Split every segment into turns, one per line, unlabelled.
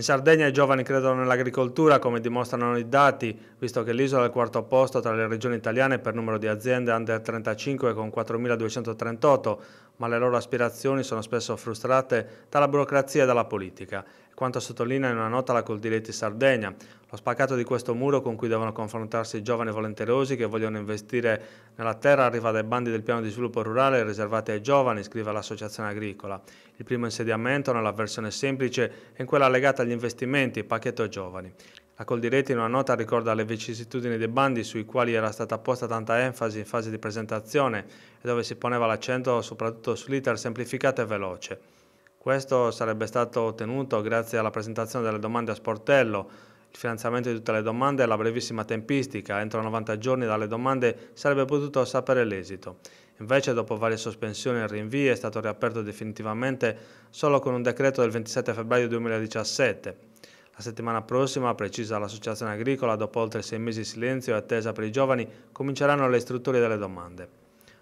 In Sardegna i giovani credono nell'agricoltura, come dimostrano i dati, visto che l'isola è al quarto posto tra le regioni italiane per numero di aziende under 35 con 4.238, ma le loro aspirazioni sono spesso frustrate dalla burocrazia e dalla politica. Quanto sottolinea in una nota la Coldiretti Sardegna, lo spaccato di questo muro con cui devono confrontarsi i giovani volenterosi che vogliono investire nella terra arriva dai bandi del piano di sviluppo rurale riservati ai giovani, scrive l'associazione agricola. Il primo insediamento nella versione semplice è in quella legata agli investimenti, pacchetto giovani. La Coldiretti in una nota ricorda le vicissitudini dei bandi sui quali era stata posta tanta enfasi in fase di presentazione e dove si poneva l'accento soprattutto sull'iter semplificato e veloce. Questo sarebbe stato ottenuto grazie alla presentazione delle domande a sportello, il finanziamento di tutte le domande e la brevissima tempistica, entro 90 giorni dalle domande sarebbe potuto sapere l'esito. Invece, dopo varie sospensioni e rinvii, è stato riaperto definitivamente solo con un decreto del 27 febbraio 2017. La settimana prossima, precisa l'Associazione Agricola, dopo oltre sei mesi di silenzio e attesa per i giovani, cominceranno le istruttorie delle domande.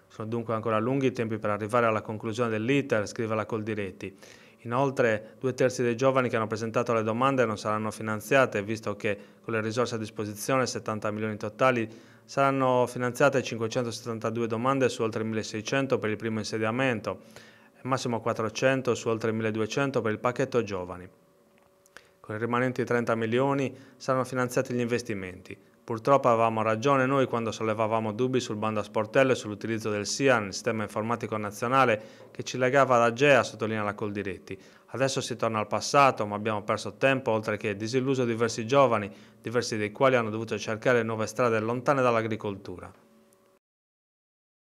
Sono dunque ancora lunghi i tempi per arrivare alla conclusione dell'iter, scrive la Coldiretti. Inoltre, due terzi dei giovani che hanno presentato le domande non saranno finanziate, visto che con le risorse a disposizione, 70 milioni totali, saranno finanziate 572 domande su oltre 1600 per il primo insediamento e massimo 400 su oltre 1200 per il pacchetto giovani. Con i rimanenti 30 milioni saranno finanziati gli investimenti. Purtroppo avevamo ragione noi quando sollevavamo dubbi sul bando a sportello e sull'utilizzo del SIAN, il sistema informatico nazionale, che ci legava alla GEA, sottolinea la Coldiretti. Adesso si torna al passato, ma abbiamo perso tempo, oltre che disilluso diversi giovani, diversi dei quali hanno dovuto cercare nuove strade lontane dall'agricoltura.